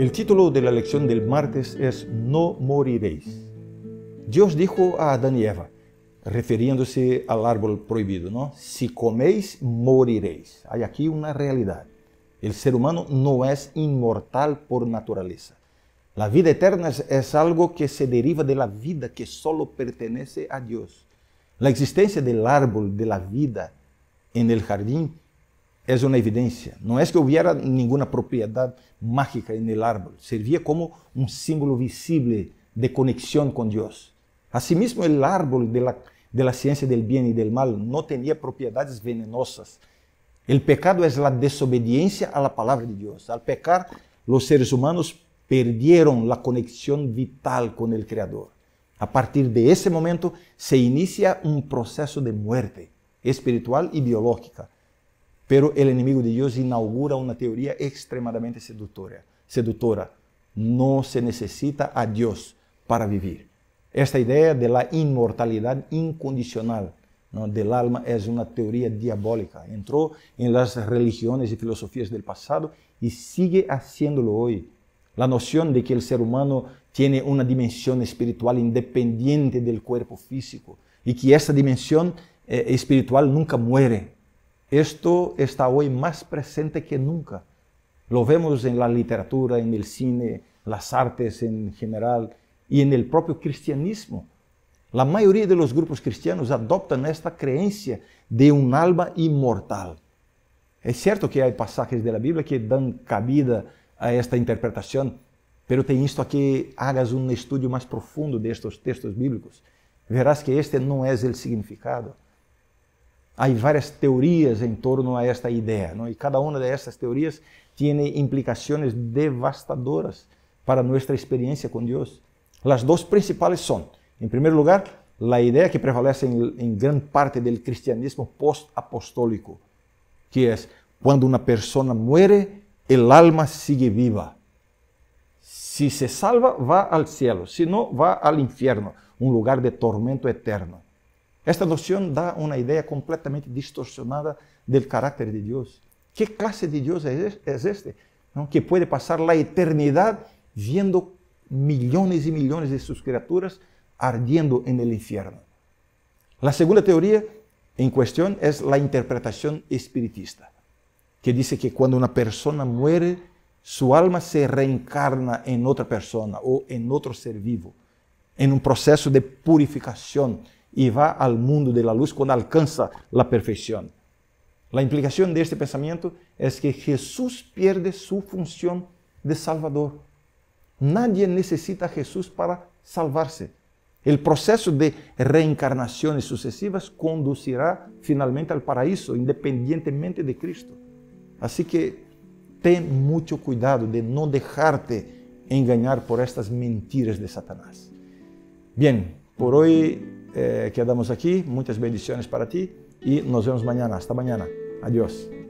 El título de la lección del martes es No moriréis. Dios dijo a Adán y Eva, refiriéndose al árbol prohibido, ¿no? Si coméis, moriréis. Hay aquí una realidad. El ser humano no es inmortal por naturaleza. La vida eterna es, algo que se deriva de la vida que solo pertenece a Dios. La existencia del árbol de la vida en el jardín es una evidencia. No es que hubiera ninguna propiedad mágica en el árbol, servía como un símbolo visible de conexión con Dios. Asimismo, el árbol de la, ciencia del bien y del mal no tenía propiedades venenosas. El pecado es la desobediencia a la palabra de Dios. Al pecar, los seres humanos perdieron la conexión vital con el Creador. A partir de ese momento se inicia un proceso de muerte espiritual y biológica pero el enemigo de Dios inaugura una teoría extremadamente seductora. seductora. No se necesita a Dios para vivir. Esta idea de la inmortalidad incondicional del alma es una teoría diabólica. Entró en las religiones y filosofías del pasado y sigue haciéndolo hoy. La noción de que el ser humano tiene una dimensión espiritual independiente del cuerpo físico y que esa dimensión eh, espiritual nunca muere, Esto está hoy más presente que nunca. Lo vemos en la literatura, en el cine, las artes en general y en el propio cristianismo. La mayoría de los grupos cristianos adoptan esta creencia de un alma inmortal. Es cierto que hay pasajes de la Biblia que dan cabida a esta interpretación, pero te insto a que hagas un estudio más profundo de estos textos bíblicos. Verás que este no es el significado há várias teorias em torno a esta ideia, não? e cada uma dessas teorias tem implicações devastadoras para nossa experiência com Deus. As duas principais são, em primeiro lugar, a ideia que prevalece em, em grande parte do cristianismo post-apostólico, que é quando uma pessoa muere, el alma sigue viva. Se se salva, vai al cielo, se não, vai al infierno, um lugar de tormento eterno. Esta noción da una idea completamente distorsionada del carácter de Dios. ¿Qué clase de Dios es este? Que puede pasar la eternidad viendo millones y millones de sus criaturas ardiendo en el infierno. La segunda teoría en cuestión es la interpretación espiritista, que dice que cuando una persona muere, su alma se reencarna en otra persona o en otro ser vivo, en un proceso de purificación y va al mundo de la luz cuando alcanza la perfección. La implicación de este pensamiento es que Jesús pierde su función de Salvador. Nadie necesita a Jesús para salvarse. El proceso de reencarnaciones sucesivas conducirá finalmente al paraíso, independientemente de Cristo. Así que ten mucho cuidado de no dejarte engañar por estas mentiras de Satanás. Bien, por hoy eh, quedamos aqui muitas bendições para ti e nos vemos mañana. Hasta mañana. Adiós.